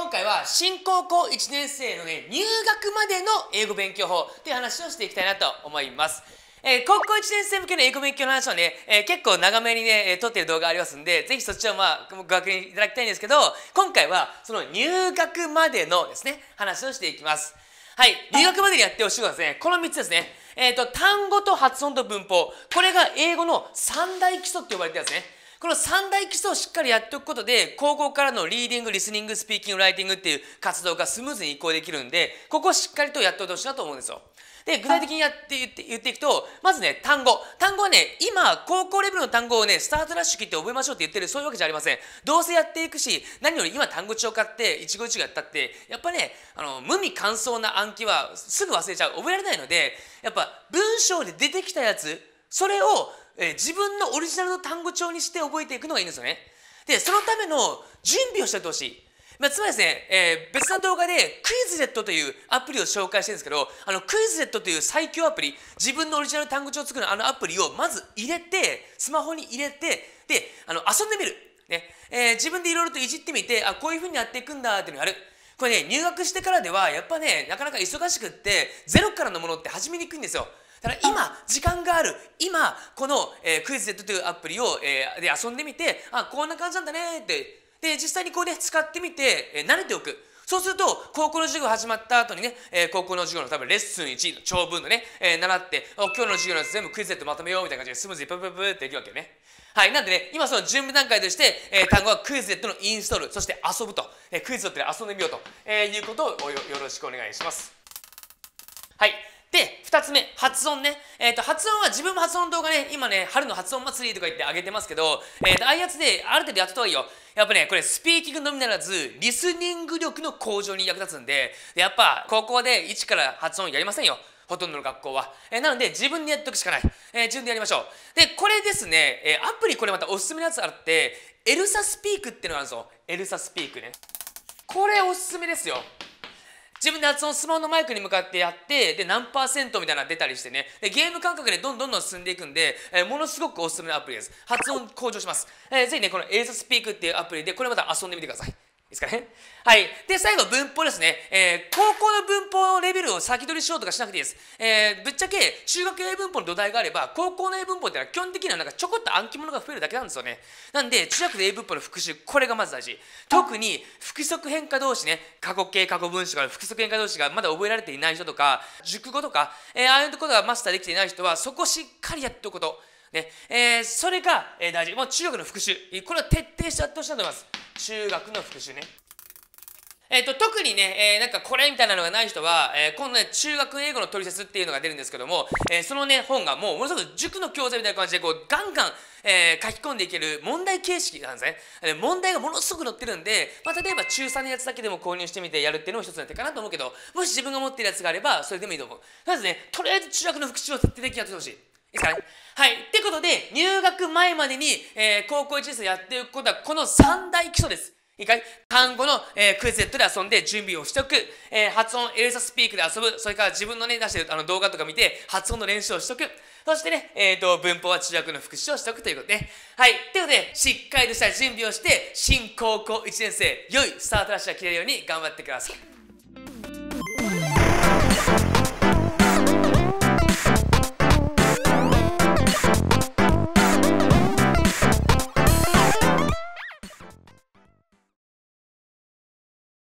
今回は新高校1年生のね入学までの英語勉強法っていう話をしていきたいなと思います。えー、高校1年生向けの英語勉強の話をね、えー、結構長めにね、えー、撮ってる動画ありますんで、ぜひそっちをまあ、ご確認いただきたいんですけど、今回はその入学までのですね、話をしていきます。はい、留学までにやってほしいことですね、この3つですね。えっ、ー、と、単語と発音と文法。これが英語の三大基礎って呼ばれてるんですね。この三大基礎をしっかりやっておくことで高校からのリーディングリスニングスピーキングライティングっていう活動がスムーズに移行できるんでここをしっかりとやっておいてほしいなと思うんですよ。で具体的にやって言って言っていくとまずね単語単語はね今高校レベルの単語をねスタートラッシュ切って覚えましょうって言ってるそういうわけじゃありませんどうせやっていくし何より今単語帳買って一語一語やったってやっぱねあの無味乾燥な暗記はすぐ忘れちゃう覚えられないのでやっぱ文章で出てきたやつそれをえー、自分のオリジナルの単語帳にして覚えていくのがいいんですよね。で、そのための準備をしておいてほしい。まあ、つまりですね、えー、別の動画でクイズレットというアプリを紹介してるんですけど、あのクイズレットという最強アプリ、自分のオリジナル単語帳を作るあのアプリをまず入れて、スマホに入れて、で、あの遊んでみる。ねえー、自分でいろいろといじってみて、あ、こういうふうにやっていくんだっていうのをやる。これね、入学してからでは、やっぱね、なかなか忙しくって、ゼロからのものって始めにくいんですよ。だ今時間がある今この、えー、クイズ Z ッというアプリを、えー、で遊んでみてあこんな感じなんだねってで実際にこうね使ってみて、えー、慣れておくそうすると高校の授業始まった後にね、えー、高校の授業の多分レッスン1の長文のね、えー、習って今日の授業のやつ全部クイズ Z まとめようみたいな感じでスムーズにプププっていくるわけね。はい、なんでね、今その準備段階として、えー、単語はクイズ Z ットのインストール、そして遊ぶと、えー、クイズ Z で遊んでみようと、えー、いうことをよろしくお願いします。はい。で、2つ目、発音ね。えっ、ー、と、発音は自分も発音動画ね、今ね、春の発音祭りとか言ってあげてますけど、えー、と、ああいうやつである程度やってた方がいいよ。やっぱね、これスピーキングのみならず、リスニング力の向上に役立つんで、でやっぱ、高校で1から発音やりませんよ。ほとんどの学校は。えー、なので、自分でやっとくしかない。えー、自分でやりましょう。で、これですね、えアプリこれまたおすすめのやつあって、エルサスピークっていうのがあるんですよ。エルサスピークね。これおすすめですよ。自分で発音スマホのマイクに向かってやってで何パーセントみたいなの出たりしてねでゲーム感覚でどんどんどん進んでいくんで、えー、ものすごくおすすめのアプリです発音向上します、えー、ぜひねこのエリスピークっていうアプリでこれまた遊んでみてくださいですかね。はい。で、最後、文法ですね。えー、高校の文法のレベルを先取りしようとかしなくていいです。えー、ぶっちゃけ、中学英文法の土台があれば、高校の英文法ってのは基本的にはなんかちょこっと暗記物が増えるだけなんですよね。なんで、中学で英文法の復習、これがまず大事。特に、複則変化同士ね、過去形、過去分詞ら複則変化同士がまだ覚えられていない人とか、熟語とか、えー、ああいうところがマスターできていない人は、そこしっかりやっておくこと。ねえー、それが、えー、大事もう中学の復習これは徹底してやってほしいと思います中学の復習ねえっ、ー、と、特にね、えー、なんかこれみたいなのがない人は、えー、今ね、中学英語のトリセツっていうのが出るんですけども、えそのね、本がもうものすごく塾の教材みたいな感じで、こう、ガンガン、え書き込んでいける問題形式なんですね。え問題がものすごく載ってるんで、まあ、例えば中3のやつだけでも購入してみてやるっていうのも一つの手かなと思うけど、もし自分が持ってるやつがあれば、それでもいいと思う。まずね、とりあえず中学の復習を徹底的にやってほしい。いいですかねはい。で、ことで、入学前までに、えー、高校1年生やっておくことは、この三大基礎です。いいかい単語の、えー、クイズセットで遊んで準備をしておく、えー、発音エルサスピークで遊ぶ、それから自分のね、出してるあの動画とか見て、発音の練習をしておく。そしてね、えっ、ー、と、文法は中学の復習をしておくということで、ね。はい。ということで、しっかりとした準備をして、新高校1年生、良いスタートラッシュが切れるように頑張ってください。